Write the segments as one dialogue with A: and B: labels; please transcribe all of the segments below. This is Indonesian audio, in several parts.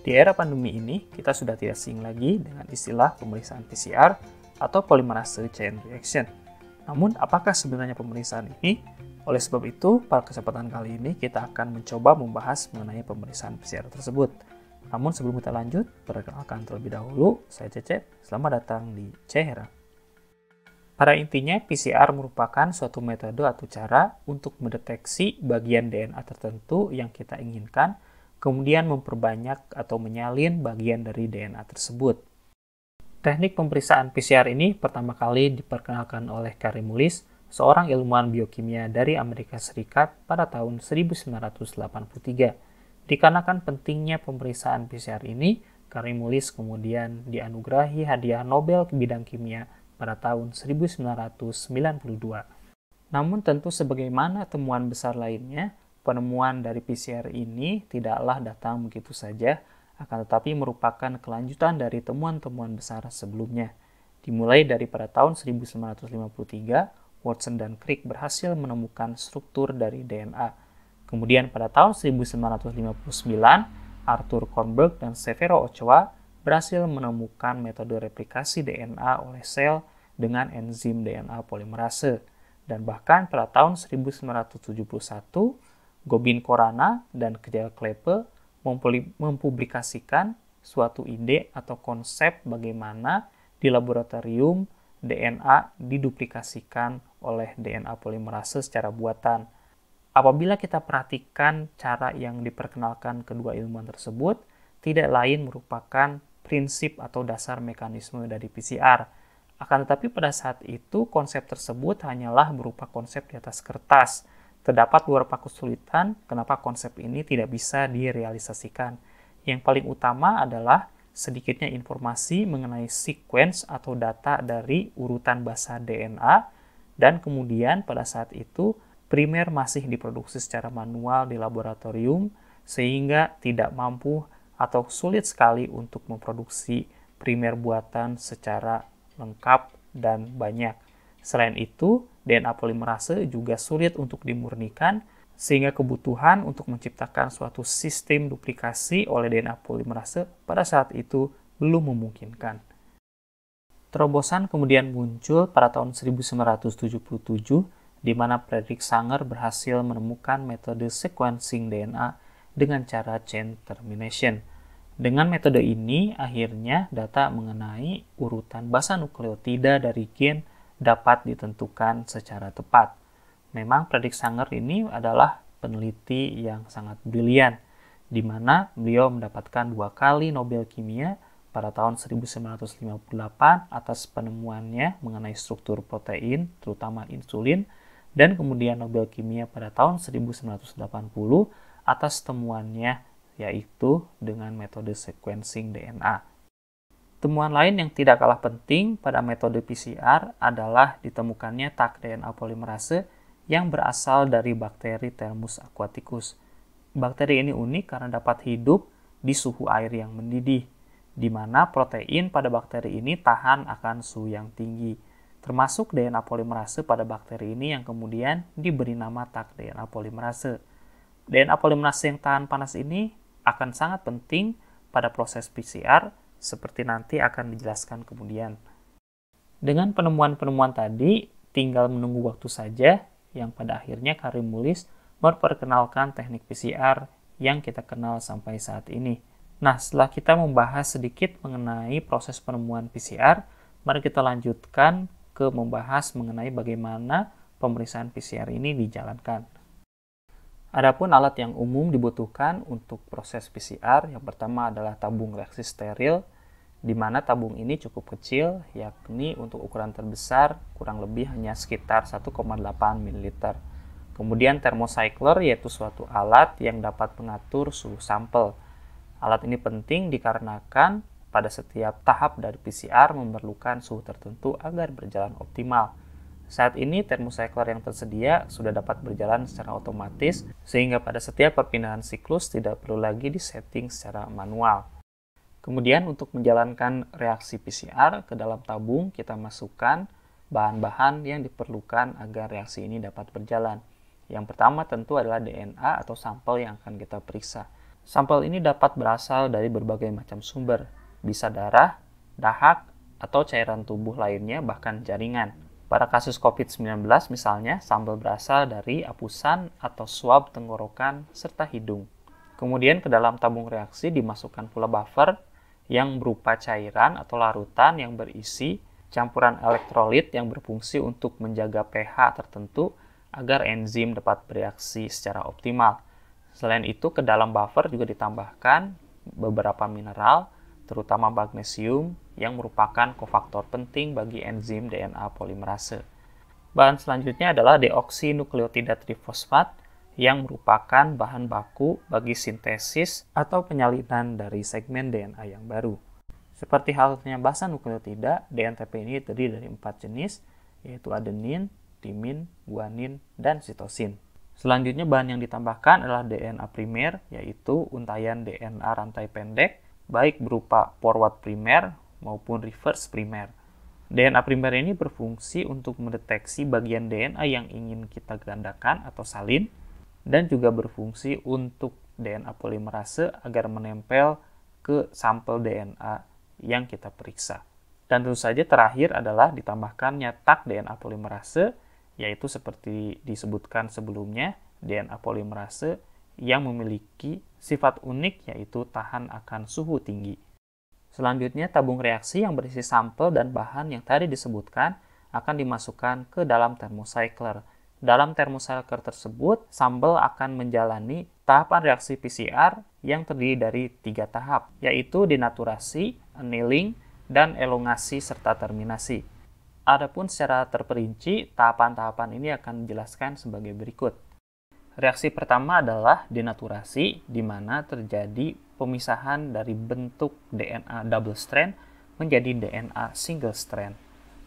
A: Di era pandemi ini, kita sudah tidak asing lagi dengan istilah pemeriksaan PCR atau polymerase chain reaction. Namun, apakah sebenarnya pemeriksaan ini? Oleh sebab itu, pada kesempatan kali ini kita akan mencoba membahas mengenai pemeriksaan PCR tersebut. Namun sebelum kita lanjut, perkenalkan terlebih dahulu, saya Cecep, selamat datang di Cehera. Pada intinya, PCR merupakan suatu metode atau cara untuk mendeteksi bagian DNA tertentu yang kita inginkan kemudian memperbanyak atau menyalin bagian dari DNA tersebut. Teknik pemeriksaan PCR ini pertama kali diperkenalkan oleh Karim Mullis, seorang ilmuwan biokimia dari Amerika Serikat pada tahun 1983. Dikarenakan pentingnya pemeriksaan PCR ini, Karim Mullis kemudian dianugerahi hadiah Nobel bidang kimia pada tahun 1992. Namun tentu sebagaimana temuan besar lainnya, Penemuan dari PCR ini tidaklah datang begitu saja, akan tetapi merupakan kelanjutan dari temuan-temuan besar sebelumnya. Dimulai dari pada tahun 1953, Watson dan Crick berhasil menemukan struktur dari DNA. Kemudian pada tahun 1959, Arthur Kornberg dan Severo Ochoa berhasil menemukan metode replikasi DNA oleh sel dengan enzim DNA polimerase. Dan bahkan pada tahun 1971, Gobin Korana dan Kjell Klepe mempublikasikan suatu ide atau konsep bagaimana di laboratorium DNA diduplikasikan oleh DNA polimerase secara buatan. Apabila kita perhatikan cara yang diperkenalkan kedua ilmuwan tersebut, tidak lain merupakan prinsip atau dasar mekanisme dari PCR. Akan tetapi pada saat itu konsep tersebut hanyalah berupa konsep di atas kertas, Terdapat beberapa kesulitan kenapa konsep ini tidak bisa direalisasikan. Yang paling utama adalah sedikitnya informasi mengenai sequence atau data dari urutan basa DNA dan kemudian pada saat itu primer masih diproduksi secara manual di laboratorium sehingga tidak mampu atau sulit sekali untuk memproduksi primer buatan secara lengkap dan banyak. Selain itu, DNA polimerase juga sulit untuk dimurnikan, sehingga kebutuhan untuk menciptakan suatu sistem duplikasi oleh DNA polimerase pada saat itu belum memungkinkan. Terobosan kemudian muncul pada tahun 1977 di mana Frederick Sanger berhasil menemukan metode sequencing DNA dengan cara chain termination. Dengan metode ini, akhirnya data mengenai urutan basa nukleotida dari gen dapat ditentukan secara tepat. Memang Fredrik Sanger ini adalah peneliti yang sangat brilian, di mana beliau mendapatkan dua kali Nobel Kimia pada tahun 1958 atas penemuannya mengenai struktur protein, terutama insulin, dan kemudian Nobel Kimia pada tahun 1980 atas temuannya yaitu dengan metode sequencing DNA. Temuan lain yang tidak kalah penting pada metode PCR adalah ditemukannya tak DNA polimerase yang berasal dari bakteri Thermus aquaticus. Bakteri ini unik karena dapat hidup di suhu air yang mendidih, di mana protein pada bakteri ini tahan akan suhu yang tinggi, termasuk DNA polimerase pada bakteri ini yang kemudian diberi nama tak DNA polimerase. DNA polimerase yang tahan panas ini akan sangat penting pada proses PCR seperti nanti akan dijelaskan kemudian. Dengan penemuan-penemuan tadi, tinggal menunggu waktu saja yang pada akhirnya Karim Mulis memperkenalkan teknik PCR yang kita kenal sampai saat ini. Nah, setelah kita membahas sedikit mengenai proses penemuan PCR, mari kita lanjutkan ke membahas mengenai bagaimana pemeriksaan PCR ini dijalankan. Adapun alat yang umum dibutuhkan untuk proses PCR yang pertama adalah tabung reaksi steril di mana tabung ini cukup kecil, yakni untuk ukuran terbesar kurang lebih hanya sekitar 1,8 ml. Kemudian thermocycler yaitu suatu alat yang dapat mengatur suhu sampel. Alat ini penting dikarenakan pada setiap tahap dari PCR memerlukan suhu tertentu agar berjalan optimal. Saat ini thermocycler yang tersedia sudah dapat berjalan secara otomatis sehingga pada setiap perpindahan siklus tidak perlu lagi disetting secara manual. Kemudian untuk menjalankan reaksi PCR ke dalam tabung kita masukkan bahan-bahan yang diperlukan agar reaksi ini dapat berjalan. Yang pertama tentu adalah DNA atau sampel yang akan kita periksa. Sampel ini dapat berasal dari berbagai macam sumber, bisa darah, dahak, atau cairan tubuh lainnya bahkan jaringan. Pada kasus COVID-19 misalnya, sampel berasal dari apusan atau swab tenggorokan serta hidung. Kemudian ke dalam tabung reaksi dimasukkan pula buffer yang berupa cairan atau larutan yang berisi campuran elektrolit yang berfungsi untuk menjaga pH tertentu agar enzim dapat bereaksi secara optimal. Selain itu, ke dalam buffer juga ditambahkan beberapa mineral, terutama magnesium, yang merupakan kofaktor penting bagi enzim DNA polimerase. Bahan selanjutnya adalah deoksinukleotida trifosfat yang merupakan bahan baku bagi sintesis atau penyalinan dari segmen DNA yang baru. Seperti halnya basa nukleotida, DNTP ini terdiri dari empat jenis, yaitu adenin, timin, guanin, dan sitosin. Selanjutnya bahan yang ditambahkan adalah DNA primer, yaitu untayan DNA rantai pendek, baik berupa forward primer maupun reverse primer. DNA primer ini berfungsi untuk mendeteksi bagian DNA yang ingin kita gandakan atau salin, dan juga berfungsi untuk DNA polimerase agar menempel ke sampel DNA yang kita periksa. Dan tentu saja terakhir adalah ditambahkannya tak DNA polimerase, yaitu seperti disebutkan sebelumnya, DNA polimerase yang memiliki sifat unik yaitu tahan akan suhu tinggi. Selanjutnya, tabung reaksi yang berisi sampel dan bahan yang tadi disebutkan akan dimasukkan ke dalam thermocycler, dalam termoselker tersebut, sambal akan menjalani tahapan reaksi PCR yang terdiri dari tiga tahap, yaitu denaturasi, annealing, dan elongasi serta terminasi. Adapun secara terperinci, tahapan-tahapan ini akan dijelaskan sebagai berikut. Reaksi pertama adalah denaturasi, di mana terjadi pemisahan dari bentuk DNA double strand menjadi DNA single strand.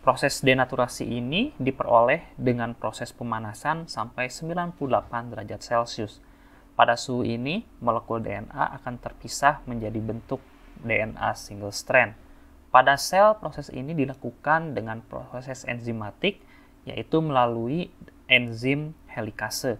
A: Proses denaturasi ini diperoleh dengan proses pemanasan sampai 98 derajat Celcius. Pada suhu ini, molekul DNA akan terpisah menjadi bentuk DNA single strand. Pada sel, proses ini dilakukan dengan proses enzimatik, yaitu melalui enzim helikase.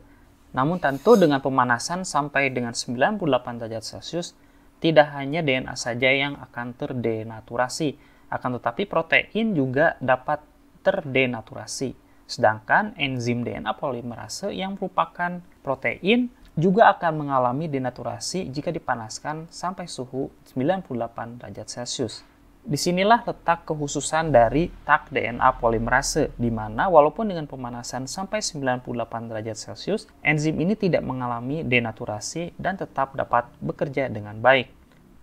A: Namun tentu dengan pemanasan sampai dengan 98 derajat Celcius, tidak hanya DNA saja yang akan terdenaturasi, akan tetapi protein juga dapat terdenaturasi. Sedangkan enzim DNA polimerase yang merupakan protein juga akan mengalami denaturasi jika dipanaskan sampai suhu 98 derajat Celcius. Disinilah letak kehususan dari tak DNA polimerase, di mana walaupun dengan pemanasan sampai 98 derajat Celcius, enzim ini tidak mengalami denaturasi dan tetap dapat bekerja dengan baik.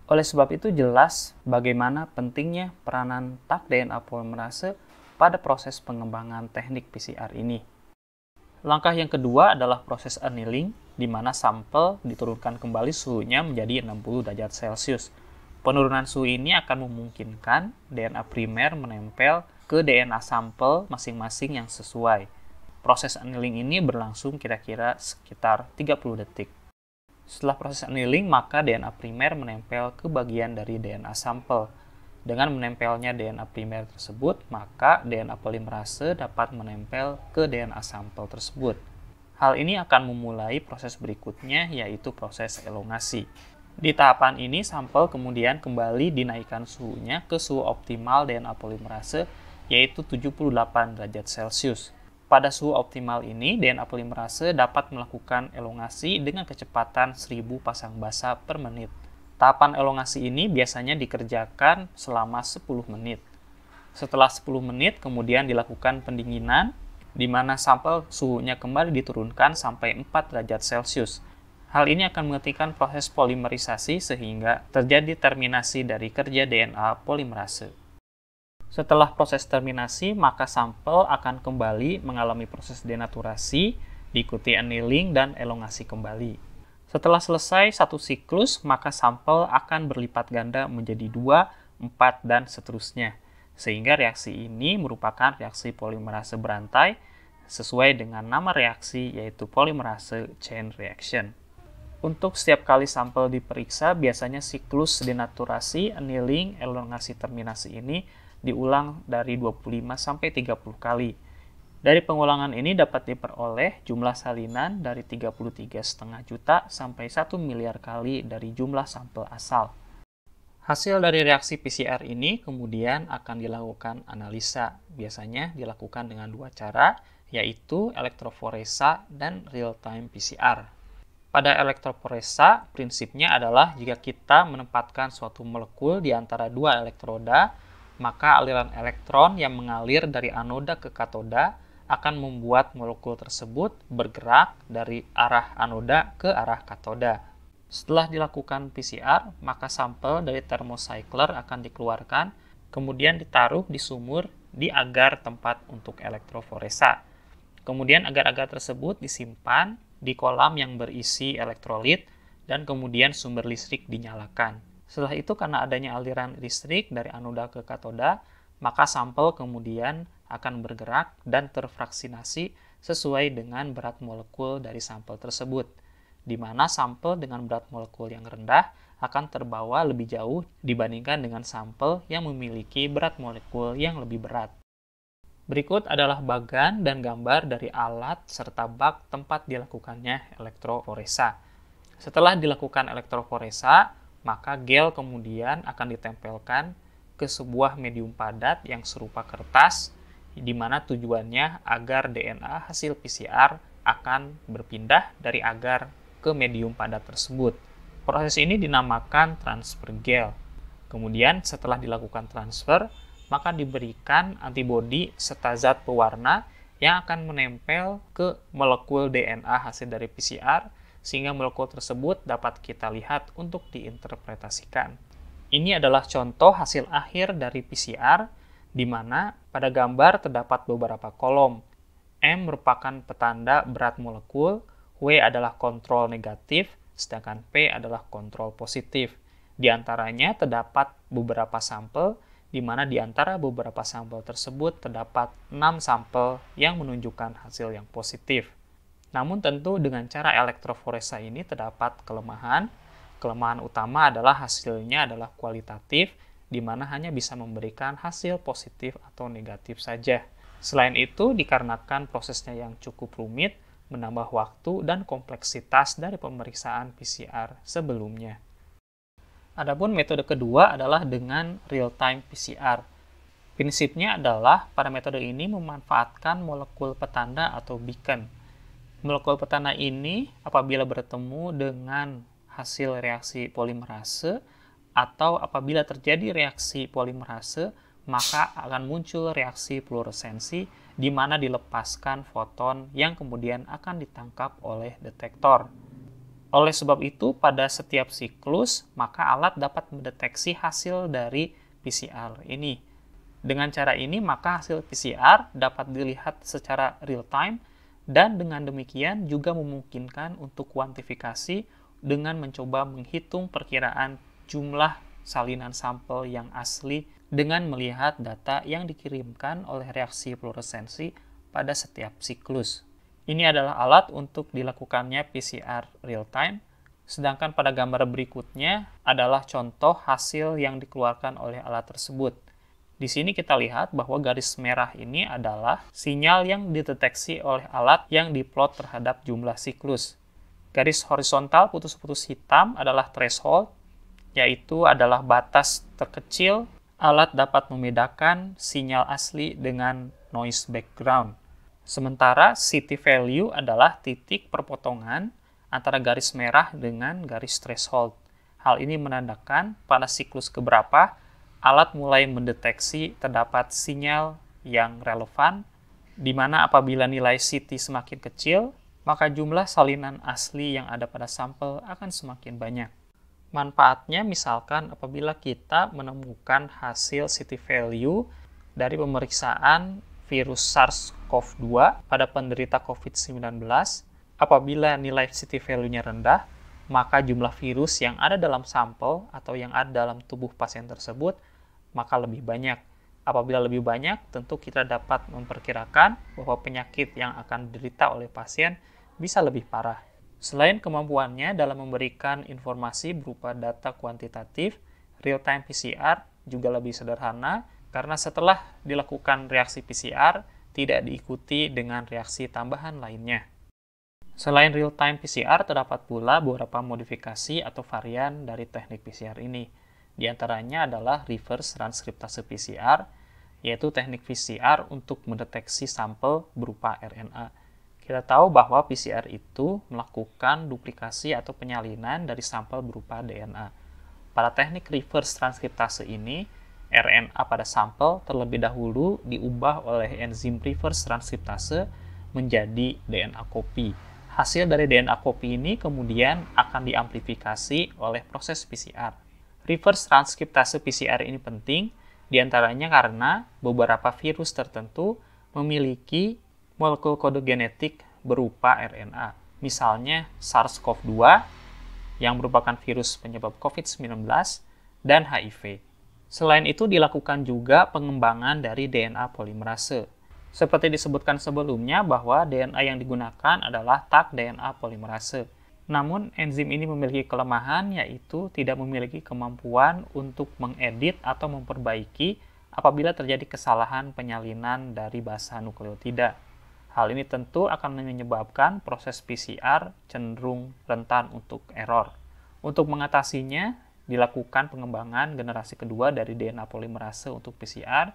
A: Oleh sebab itu jelas bagaimana pentingnya peranan tak DNA polimerase pada proses pengembangan teknik PCR ini. Langkah yang kedua adalah proses annealing, di mana sampel diturunkan kembali suhunya menjadi 60 derajat Celcius. Penurunan suhu ini akan memungkinkan DNA primer menempel ke DNA sampel masing-masing yang sesuai. Proses annealing ini berlangsung kira-kira sekitar 30 detik. Setelah proses annealing, maka DNA primer menempel ke bagian dari DNA sampel. Dengan menempelnya DNA primer tersebut, maka DNA polimerase dapat menempel ke DNA sampel tersebut. Hal ini akan memulai proses berikutnya, yaitu proses elongasi. Di tahapan ini, sampel kemudian kembali dinaikkan suhunya ke suhu optimal DNA polimerase, yaitu 78 derajat Celcius. Pada suhu optimal ini, DNA polimerase dapat melakukan elongasi dengan kecepatan 1000 pasang basa per menit. Tahapan elongasi ini biasanya dikerjakan selama 10 menit. Setelah 10 menit, kemudian dilakukan pendinginan, di mana sampel suhunya kembali diturunkan sampai 4 derajat Celcius. Hal ini akan menghentikan proses polimerisasi sehingga terjadi terminasi dari kerja DNA polimerase. Setelah proses terminasi, maka sampel akan kembali mengalami proses denaturasi, diikuti annealing dan elongasi kembali. Setelah selesai satu siklus, maka sampel akan berlipat ganda menjadi dua, empat, dan seterusnya. Sehingga reaksi ini merupakan reaksi polimerase berantai sesuai dengan nama reaksi yaitu polimerase chain reaction. Untuk setiap kali sampel diperiksa, biasanya siklus denaturasi, annealing, elongasi terminasi ini diulang dari 25 sampai 30 kali. Dari pengulangan ini dapat diperoleh jumlah salinan dari 33,5 juta sampai 1 miliar kali dari jumlah sampel asal. Hasil dari reaksi PCR ini kemudian akan dilakukan analisa. Biasanya dilakukan dengan dua cara, yaitu elektroforesa dan real-time PCR. Pada elektroforesa, prinsipnya adalah jika kita menempatkan suatu molekul di antara dua elektroda, maka aliran elektron yang mengalir dari anoda ke katoda akan membuat molekul tersebut bergerak dari arah anoda ke arah katoda. Setelah dilakukan PCR, maka sampel dari thermocycler akan dikeluarkan, kemudian ditaruh di sumur di agar tempat untuk elektroforesa. Kemudian agar-agar tersebut disimpan di kolam yang berisi elektrolit dan kemudian sumber listrik dinyalakan. Setelah itu karena adanya aliran listrik dari anoda ke katoda, maka sampel kemudian akan bergerak dan terfraksinasi sesuai dengan berat molekul dari sampel tersebut, di mana sampel dengan berat molekul yang rendah akan terbawa lebih jauh dibandingkan dengan sampel yang memiliki berat molekul yang lebih berat. Berikut adalah bagan dan gambar dari alat serta bak tempat dilakukannya elektroforesa. Setelah dilakukan elektroforesa, maka gel kemudian akan ditempelkan ke sebuah medium padat yang serupa kertas, di mana tujuannya agar DNA hasil PCR akan berpindah dari agar ke medium padat tersebut. Proses ini dinamakan transfer gel. Kemudian setelah dilakukan transfer, maka diberikan antibodi serta zat pewarna yang akan menempel ke molekul DNA hasil dari PCR sehingga molekul tersebut dapat kita lihat untuk diinterpretasikan. Ini adalah contoh hasil akhir dari PCR, di mana pada gambar terdapat beberapa kolom. M merupakan petanda berat molekul, W adalah kontrol negatif, sedangkan P adalah kontrol positif. Di antaranya terdapat beberapa sampel, di mana di antara beberapa sampel tersebut terdapat 6 sampel yang menunjukkan hasil yang positif. Namun tentu dengan cara elektroforesa ini terdapat kelemahan. Kelemahan utama adalah hasilnya adalah kualitatif, di mana hanya bisa memberikan hasil positif atau negatif saja. Selain itu, dikarenakan prosesnya yang cukup rumit, menambah waktu dan kompleksitas dari pemeriksaan PCR sebelumnya. Adapun metode kedua adalah dengan real-time PCR. Prinsipnya adalah pada metode ini memanfaatkan molekul petanda atau beacon molekul petana ini apabila bertemu dengan hasil reaksi polimerase atau apabila terjadi reaksi polimerase maka akan muncul reaksi fluoresensi di mana dilepaskan foton yang kemudian akan ditangkap oleh detektor. Oleh sebab itu, pada setiap siklus, maka alat dapat mendeteksi hasil dari PCR ini. Dengan cara ini, maka hasil PCR dapat dilihat secara real time dan dengan demikian juga memungkinkan untuk kuantifikasi dengan mencoba menghitung perkiraan jumlah salinan sampel yang asli dengan melihat data yang dikirimkan oleh reaksi fluoresensi pada setiap siklus. Ini adalah alat untuk dilakukannya PCR real time, sedangkan pada gambar berikutnya adalah contoh hasil yang dikeluarkan oleh alat tersebut. Di sini kita lihat bahwa garis merah ini adalah sinyal yang dideteksi oleh alat yang diplot terhadap jumlah siklus. Garis horizontal putus-putus hitam adalah threshold, yaitu adalah batas terkecil alat dapat membedakan sinyal asli dengan noise background. Sementara city value adalah titik perpotongan antara garis merah dengan garis threshold. Hal ini menandakan pada siklus keberapa alat mulai mendeteksi terdapat sinyal yang relevan, di mana apabila nilai CT semakin kecil, maka jumlah salinan asli yang ada pada sampel akan semakin banyak. Manfaatnya misalkan apabila kita menemukan hasil CT value dari pemeriksaan virus SARS-CoV-2 pada penderita COVID-19, apabila nilai CT value-nya rendah, maka jumlah virus yang ada dalam sampel atau yang ada dalam tubuh pasien tersebut maka lebih banyak. Apabila lebih banyak, tentu kita dapat memperkirakan bahwa penyakit yang akan diderita oleh pasien bisa lebih parah. Selain kemampuannya dalam memberikan informasi berupa data kuantitatif, real-time PCR juga lebih sederhana karena setelah dilakukan reaksi PCR, tidak diikuti dengan reaksi tambahan lainnya. Selain real-time PCR, terdapat pula beberapa modifikasi atau varian dari teknik PCR ini. Di antaranya adalah reverse transcriptase PCR, yaitu teknik PCR untuk mendeteksi sampel berupa RNA. Kita tahu bahwa PCR itu melakukan duplikasi atau penyalinan dari sampel berupa DNA. Pada teknik reverse transkriptase ini, RNA pada sampel terlebih dahulu diubah oleh enzim reverse transkriptase menjadi DNA kopi. Hasil dari DNA kopi ini kemudian akan diamplifikasi oleh proses PCR reverse transkriptase PCR ini penting, diantaranya karena beberapa virus tertentu memiliki molekul kode genetik berupa RNA. Misalnya SARS-CoV-2 yang merupakan virus penyebab COVID-19 dan HIV. Selain itu dilakukan juga pengembangan dari DNA polimerase. Seperti disebutkan sebelumnya bahwa DNA yang digunakan adalah tak DNA polimerase. Namun enzim ini memiliki kelemahan yaitu tidak memiliki kemampuan untuk mengedit atau memperbaiki apabila terjadi kesalahan penyalinan dari basa nukleotida. Hal ini tentu akan menyebabkan proses PCR cenderung rentan untuk error. Untuk mengatasinya, dilakukan pengembangan generasi kedua dari DNA polimerase untuk PCR,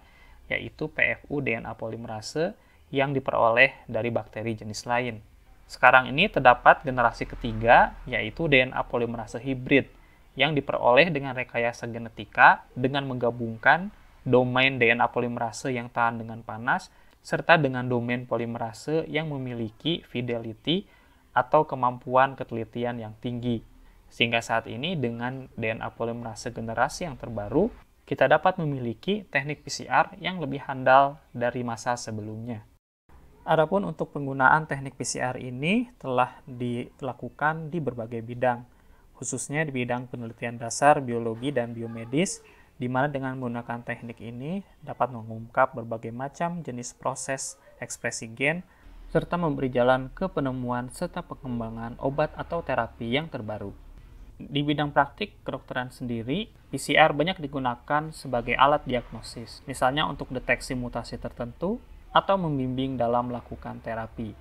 A: yaitu PFU DNA polimerase yang diperoleh dari bakteri jenis lain. Sekarang ini terdapat generasi ketiga, yaitu DNA polimerase hibrid, yang diperoleh dengan rekayasa genetika dengan menggabungkan domain DNA polimerase yang tahan dengan panas, serta dengan domain polimerase yang memiliki fidelity atau kemampuan ketelitian yang tinggi. Sehingga saat ini dengan DNA polimerase generasi yang terbaru, kita dapat memiliki teknik PCR yang lebih handal dari masa sebelumnya. Adapun untuk penggunaan teknik PCR ini telah dilakukan di berbagai bidang, khususnya di bidang penelitian dasar biologi dan biomedis, di mana dengan menggunakan teknik ini dapat mengungkap berbagai macam jenis proses ekspresi gen, serta memberi jalan ke penemuan serta pengembangan obat atau terapi yang terbaru. Di bidang praktik kedokteran sendiri, PCR banyak digunakan sebagai alat diagnosis, misalnya untuk deteksi mutasi tertentu atau membimbing dalam melakukan terapi.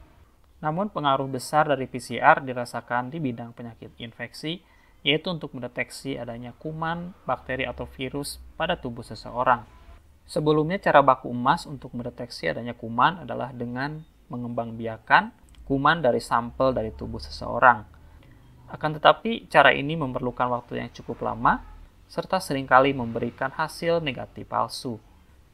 A: Namun pengaruh besar dari PCR dirasakan di bidang penyakit infeksi, yaitu untuk mendeteksi adanya kuman, bakteri, atau virus pada tubuh seseorang. Sebelumnya, cara baku emas untuk mendeteksi adanya kuman adalah dengan mengembangbiakan kuman dari sampel dari tubuh seseorang. Akan tetapi, cara ini memerlukan waktu yang cukup lama, serta seringkali memberikan hasil negatif palsu.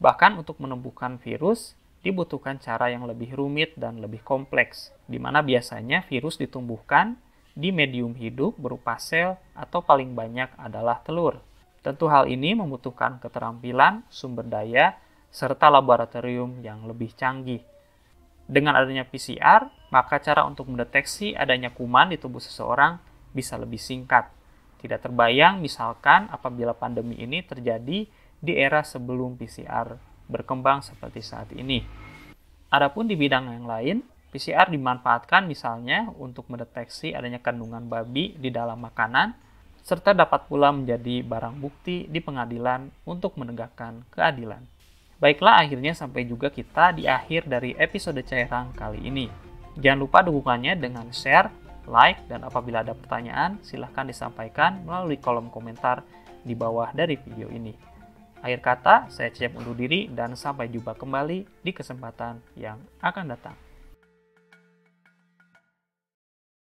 A: Bahkan untuk menemukan virus, dibutuhkan cara yang lebih rumit dan lebih kompleks, di mana biasanya virus ditumbuhkan di medium hidup berupa sel atau paling banyak adalah telur. Tentu hal ini membutuhkan keterampilan, sumber daya, serta laboratorium yang lebih canggih. Dengan adanya PCR, maka cara untuk mendeteksi adanya kuman di tubuh seseorang bisa lebih singkat. Tidak terbayang misalkan apabila pandemi ini terjadi di era sebelum PCR berkembang seperti saat ini. Adapun di bidang yang lain, PCR dimanfaatkan misalnya untuk mendeteksi adanya kandungan babi di dalam makanan, serta dapat pula menjadi barang bukti di pengadilan untuk menegakkan keadilan. Baiklah, akhirnya sampai juga kita di akhir dari episode Cairang kali ini. Jangan lupa dukungannya dengan share, like, dan apabila ada pertanyaan, silahkan disampaikan melalui kolom komentar di bawah dari video ini. Akhir kata, saya Cecep undur diri dan sampai jumpa kembali di kesempatan yang akan datang.